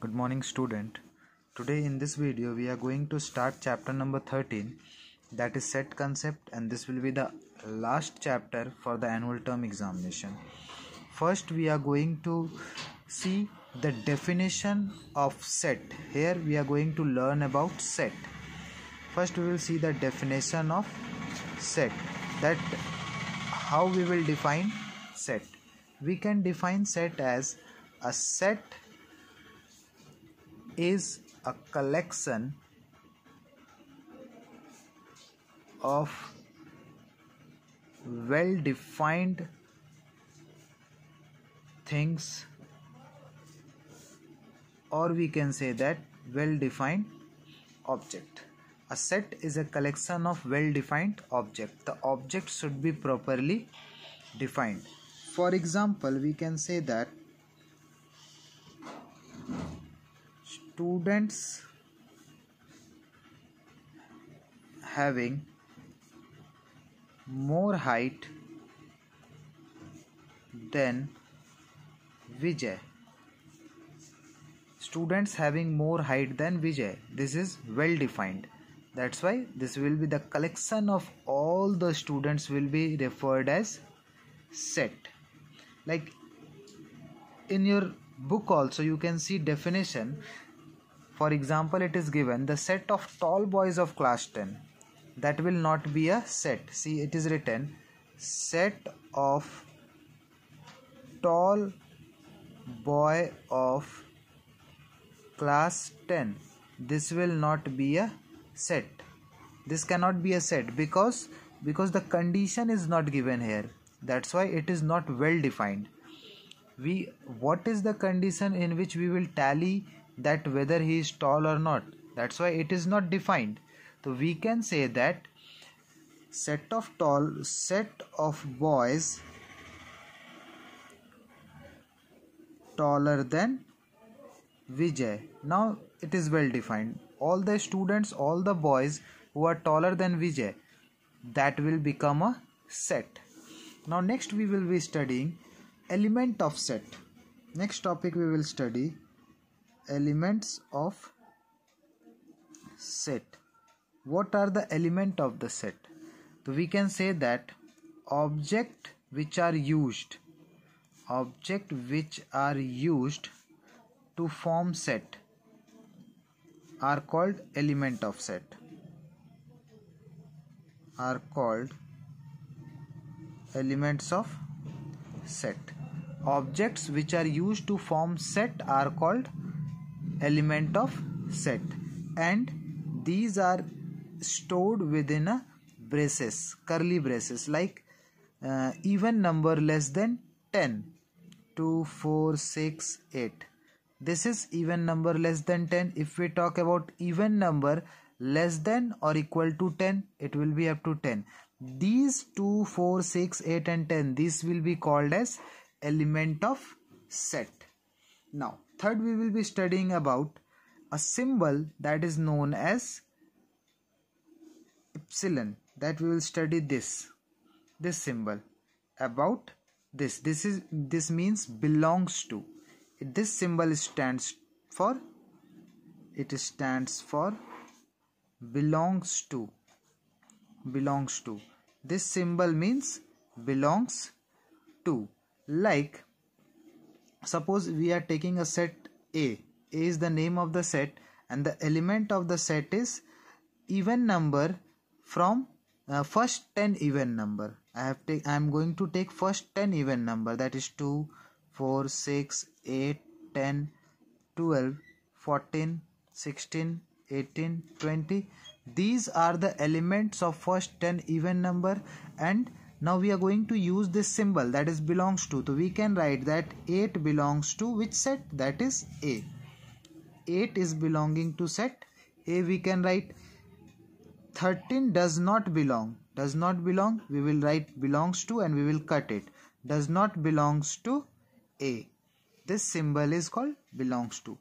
good morning student today in this video we are going to start chapter number 13 that is set concept and this will be the last chapter for the annual term examination first we are going to see the definition of set here we are going to learn about set first we will see the definition of set that how we will define set we can define set as a set is a collection of well defined things or we can say that well defined object a set is a collection of well defined object the object should be properly defined for example we can say that students having more height than Vijay. Students having more height than Vijay. This is well defined. That's why this will be the collection of all the students will be referred as set. Like in your book also you can see definition for example, it is given the set of tall boys of class 10. That will not be a set. See, it is written set of tall boy of class 10. This will not be a set. This cannot be a set because because the condition is not given here. That's why it is not well defined. We what is the condition in which we will tally that whether he is tall or not that's why it is not defined so we can say that set of tall set of boys taller than Vijay now it is well defined all the students all the boys who are taller than Vijay that will become a set now next we will be studying element of set next topic we will study elements of set what are the element of the set so we can say that object which are used object which are used to form set are called element of set are called elements of set objects which are used to form set are called element of set and these are stored within a braces curly braces like uh, even number less than 10 2 4 6 8 this is even number less than 10 if we talk about even number less than or equal to 10 it will be up to 10 these 2 4 6 8 and 10 This will be called as element of set now Third, we will be studying about a symbol that is known as epsilon that we will study this this symbol about this this is this means belongs to this symbol stands for it stands for belongs to belongs to this symbol means belongs to like suppose we are taking a set a a is the name of the set and the element of the set is even number from uh, first 10 even number i have take i am going to take first 10 even number that is 2 4 6 8 10 12 14 16 18 20 these are the elements of first 10 even number and now we are going to use this symbol that is belongs to so we can write that 8 belongs to which set that is a 8 is belonging to set a we can write 13 does not belong does not belong we will write belongs to and we will cut it does not belongs to a this symbol is called belongs to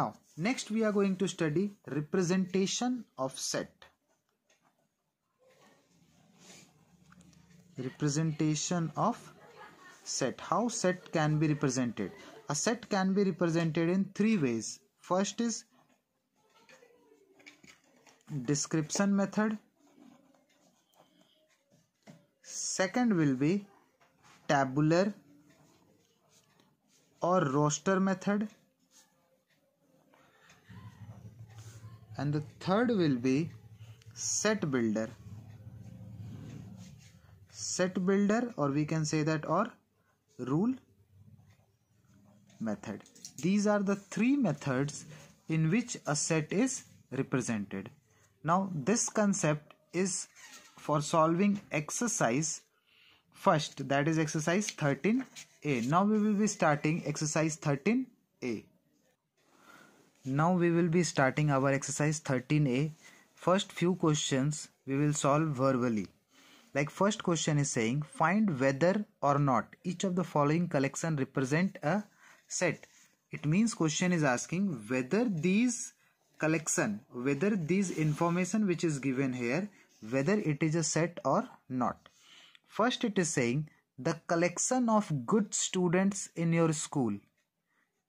now next we are going to study representation of set representation of set how set can be represented a set can be represented in three ways first is description method second will be tabular or roster method and the third will be set builder set builder or we can say that or rule method these are the three methods in which a set is represented now this concept is for solving exercise first that is exercise 13a now we will be starting exercise 13a now we will be starting our exercise 13a first few questions we will solve verbally like first question is saying find whether or not each of the following collection represent a set it means question is asking whether these collection whether these information which is given here whether it is a set or not first it is saying the collection of good students in your school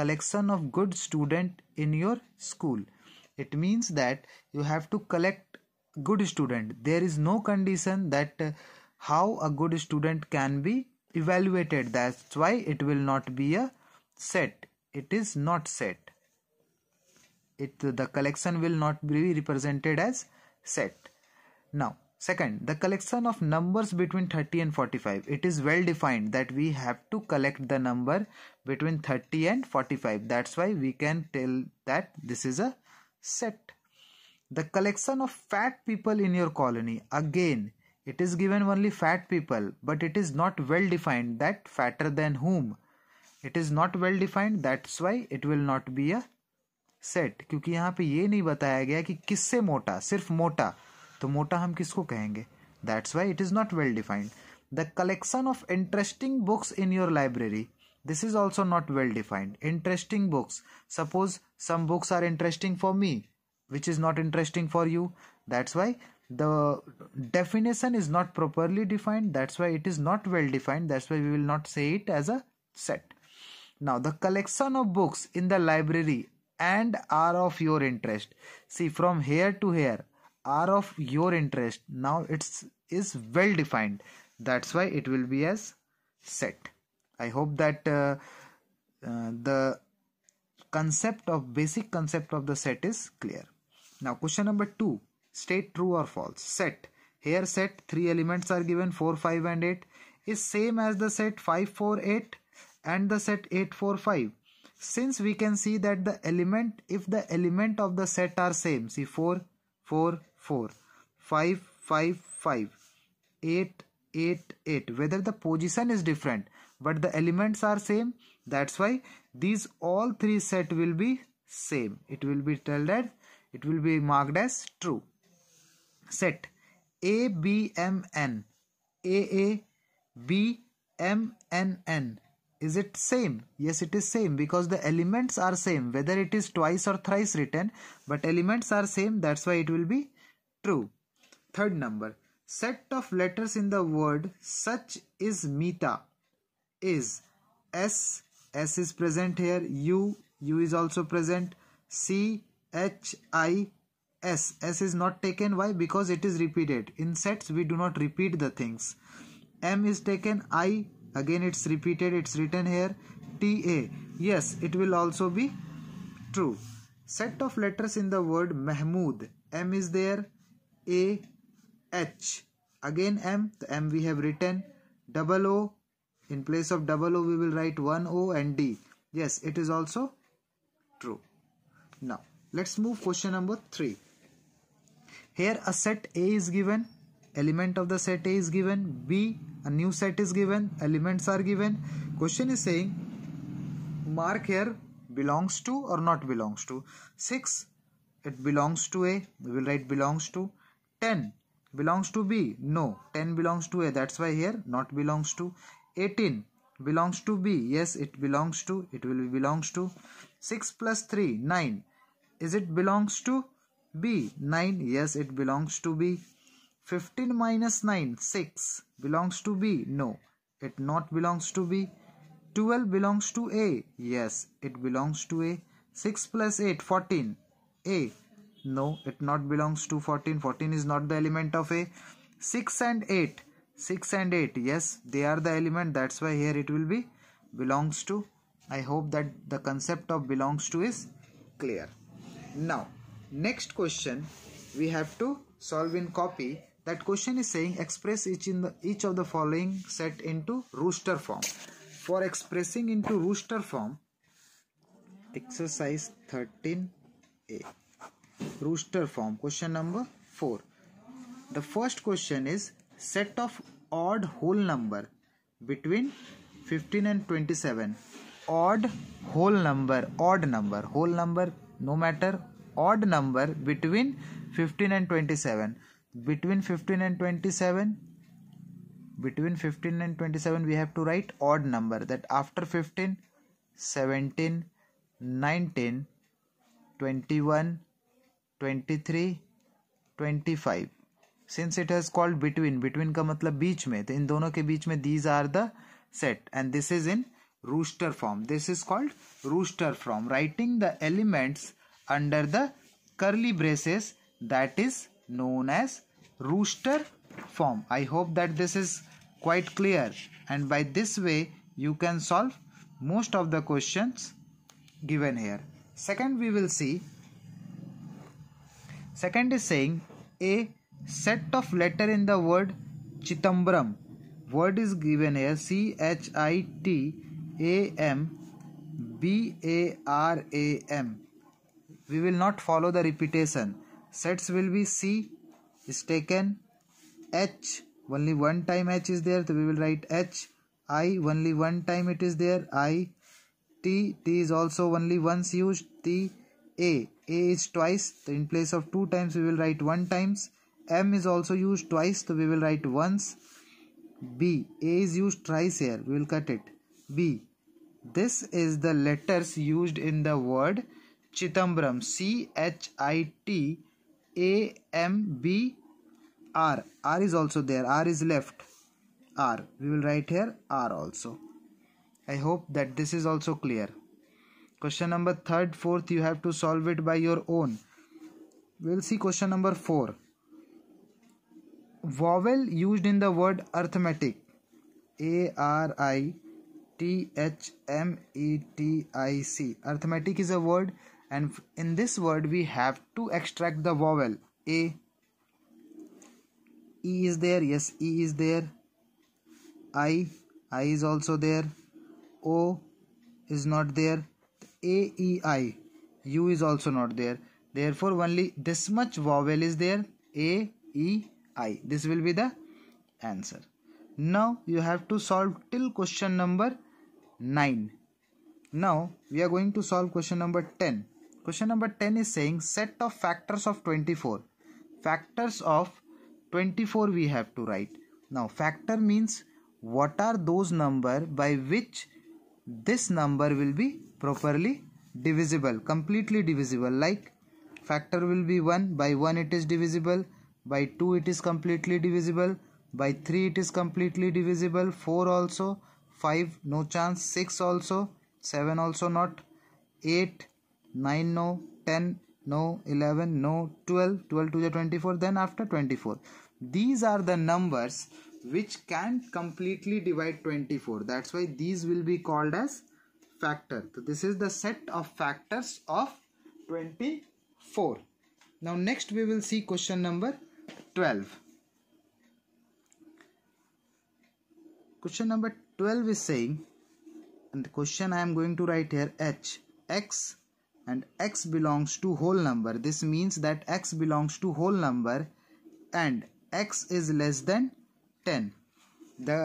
collection of good student in your school it means that you have to collect good student there is no condition that uh, how a good student can be evaluated that's why it will not be a set it is not set it the collection will not be represented as set now second the collection of numbers between 30 and 45 it is well defined that we have to collect the number between 30 and 45 that's why we can tell that this is a set the collection of fat people in your colony again it is given only fat people but it is not well defined that fatter than whom it is not well defined that's why it will not be a set क्योंकि यहाँ पे ये नहीं बताया गया कि किससे मोटा सिर्फ मोटा तो मोटा हम किसको कहेंगे that's why it is not well defined the collection of interesting books in this is also not well defined interesting books suppose some books are interesting for me which is not interesting for you that's why the definition is not properly defined that's why it is not well defined that's why we will not say it as a set now the collection of books in the library and are of your interest see from here to here are of your interest now it's is well defined that's why it will be as set i hope that uh, uh, the concept of basic concept of the set is clear now question number 2. State true or false. Set. Here set 3 elements are given 4, 5 and 8 is same as the set 5, 4, 8 and the set 8, 4, 5. Since we can see that the element if the element of the set are same see 4, 4, 4, 5, 5, 5, 8, 8, 8 whether the position is different but the elements are same that's why these all three set will be same it will be told that it will be marked as true set a b m n a a b m n n is it same yes it is same because the elements are same whether it is twice or thrice written but elements are same that's why it will be true third number set of letters in the word such is mita is s s is present here u u is also present c H I S. S is not taken. Why? Because it is repeated. In sets, we do not repeat the things. M is taken. I. Again, it's repeated. It's written here. T A. Yes, it will also be true. Set of letters in the word Mahmood. M is there. A. H. Again, M. The M we have written. Double O. In place of double O, we will write one O and D. Yes, it is also true. Now, Let's move question number 3. Here a set A is given, element of the set A is given, B a new set is given, elements are given. Question is saying mark here belongs to or not belongs to. 6 it belongs to A, we will write belongs to. 10 belongs to B, no 10 belongs to A that's why here not belongs to. 18 belongs to B, yes it belongs to, it will be belongs to. 6 plus 3, 9 is it belongs to b 9 yes it belongs to b 15 minus 9 6 belongs to b no it not belongs to b 12 belongs to a yes it belongs to a 6 plus 8 14 a no it not belongs to 14 14 is not the element of a 6 and 8 6 and 8 yes they are the element that's why here it will be belongs to i hope that the concept of belongs to is clear now, next question we have to solve in copy. That question is saying express each in the, each of the following set into rooster form. For expressing into rooster form, exercise 13a. Rooster form. Question number 4. The first question is set of odd whole number between 15 and 27 odd whole number odd number whole number no matter odd number between 15 and 27 between 15 and 27 between 15 and 27 we have to write odd number that after 15 17 19 21 23 25 since it has called between between का मतलब बीच में तो इन दोनों के बीच में these are the set and this is in rooster form. This is called rooster form. Writing the elements under the curly braces that is known as rooster form. I hope that this is quite clear and by this way you can solve most of the questions given here. Second we will see. Second is saying a set of letter in the word Chitambaram. Word is given here C H I T a M B A R A M. We will not follow the repetition. Sets will be C is taken H only one time H is there so we will write H I only one time it is there I T T is also only once used T A A is twice so in place of two times we will write one times M is also used twice so we will write once B A is used thrice here we will cut it B this is the letters used in the word Chitambram. C H I T A M B R. R is also there. R is left. R. We will write here R also. I hope that this is also clear. Question number third, fourth, you have to solve it by your own. We'll see question number four. Vowel used in the word arithmetic. A R I T H M E T I C. Arithmetic is a word, and in this word, we have to extract the vowel A. E is there, yes, E is there. I, I is also there. O is not there. A, E, I. U is also not there. Therefore, only this much vowel is there A, E, I. This will be the answer. Now, you have to solve till question number 9. Now we are going to solve question number 10. Question number 10 is saying set of factors of 24. Factors of 24 we have to write. Now factor means what are those number by which this number will be properly divisible completely divisible like factor will be 1 by 1 it is divisible by 2 it is completely divisible by 3 it is completely divisible 4 also 5 no chance 6 also 7 also not 8 9 no 10 no 11 no 12 12 to the 24 then after 24 these are the numbers which can completely divide 24 that's why these will be called as factor so this is the set of factors of 24 now next we will see question number 12 question number 12 is saying and the question I am going to write here h x and x belongs to whole number this means that x belongs to whole number and x is less than 10 the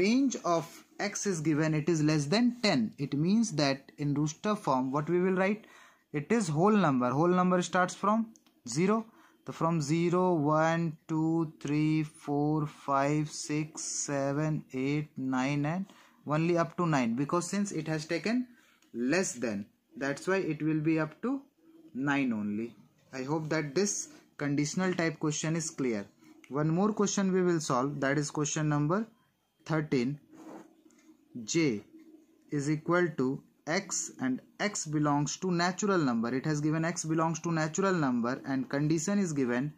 range of x is given it is less than 10 it means that in rooster form what we will write it is whole number whole number starts from 0 so from 0, 1, 2, 3, 4, 5, 6, 7, 8, 9 and only up to 9 because since it has taken less than that's why it will be up to 9 only. I hope that this conditional type question is clear. One more question we will solve that is question number 13. J is equal to x and x belongs to natural number it has given x belongs to natural number and condition is given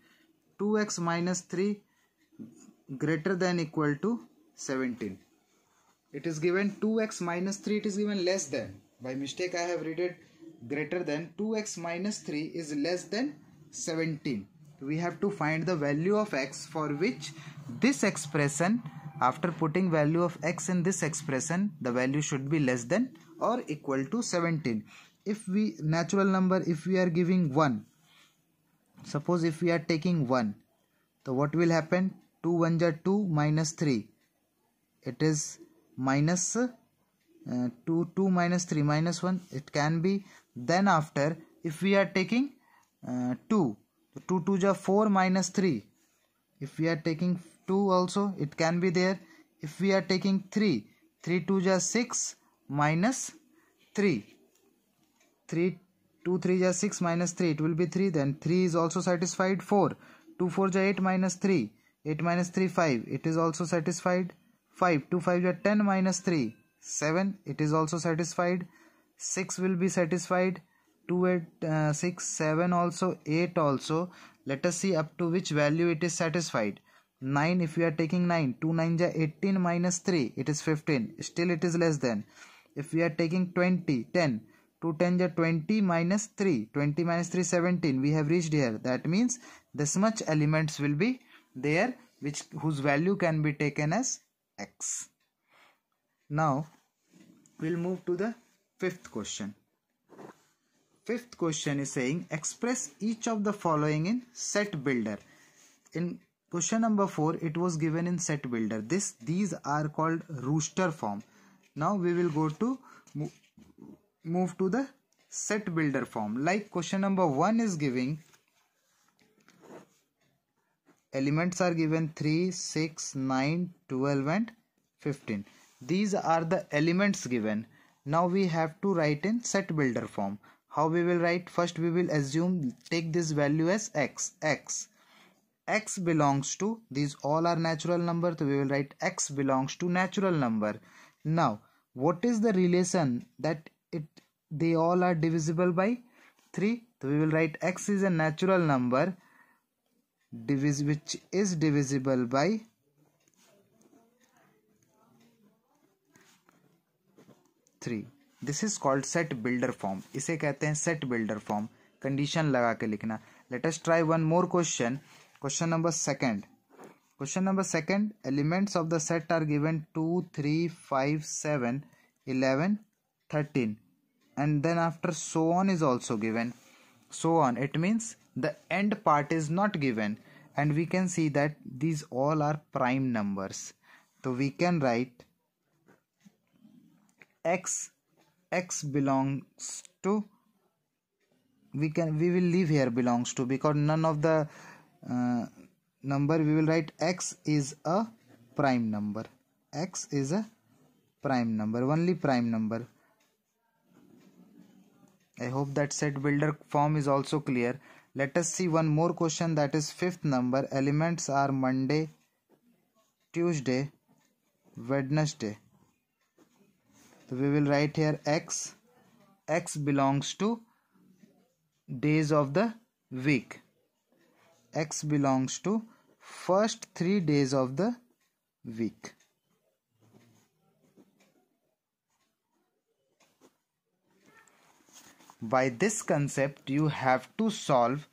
2x minus 3 greater than equal to 17 it is given 2x minus 3 it is given less than by mistake i have read it greater than 2x minus 3 is less than 17 we have to find the value of x for which this expression after putting value of x in this expression the value should be less than or equal to 17 if we natural number if we are giving 1 suppose if we are taking 1 so what will happen 2 1 are 2 minus 3 it is minus, uh, 2 2 minus 3 minus 1 it can be then after if we are taking uh, 2 so 2 2 are 4 minus 3 if we are taking 2 also it can be there if we are taking 3 3 2 are 6 minus 3 3 2 3 is 6 minus 3 it will be 3 then 3 is also satisfied 4 2 4 is 8 minus 3 8 minus 3 5 it is also satisfied 5 2 5 is 10 minus 3 7 it is also satisfied 6 will be satisfied 2 8 uh, 6 7 also 8 also let us see up to which value it is satisfied 9 if we are taking 9 2 9 is 18 minus 3 it is 15 still it is less than if we are taking 20 10 2 10 the 20 minus 3 20 minus 3 17 we have reached here that means this much elements will be there which whose value can be taken as x now we'll move to the fifth question fifth question is saying express each of the following in set builder in question number 4 it was given in set builder this these are called rooster form now we will go to move to the set builder form like question number 1 is giving elements are given 3 6 9 12 and 15 these are the elements given now we have to write in set builder form how we will write first we will assume take this value as x x x belongs to these all are natural number so we will write x belongs to natural number now what is the relation that it they all are divisible by 3 so we will write x is a natural number which is divisible by 3 this is called set builder form ise kehte hain set builder form condition laga ke likhna let us try one more question question number second Question number second elements of the set are given 2, 3, 5, 7, 11, 13 and then after so on is also given so on it means the end part is not given and we can see that these all are prime numbers so we can write x x belongs to we can we will leave here belongs to because none of the uh, number we will write x is a prime number x is a prime number only prime number I hope that set builder form is also clear let us see one more question that is fifth number elements are Monday Tuesday Wednesday so we will write here x x belongs to days of the week x belongs to first three days of the week. By this concept, you have to solve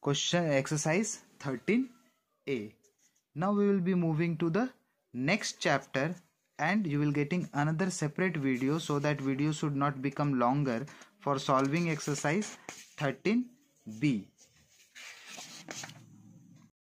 question exercise 13a. Now we will be moving to the next chapter and you will getting another separate video so that video should not become longer for solving exercise 13b.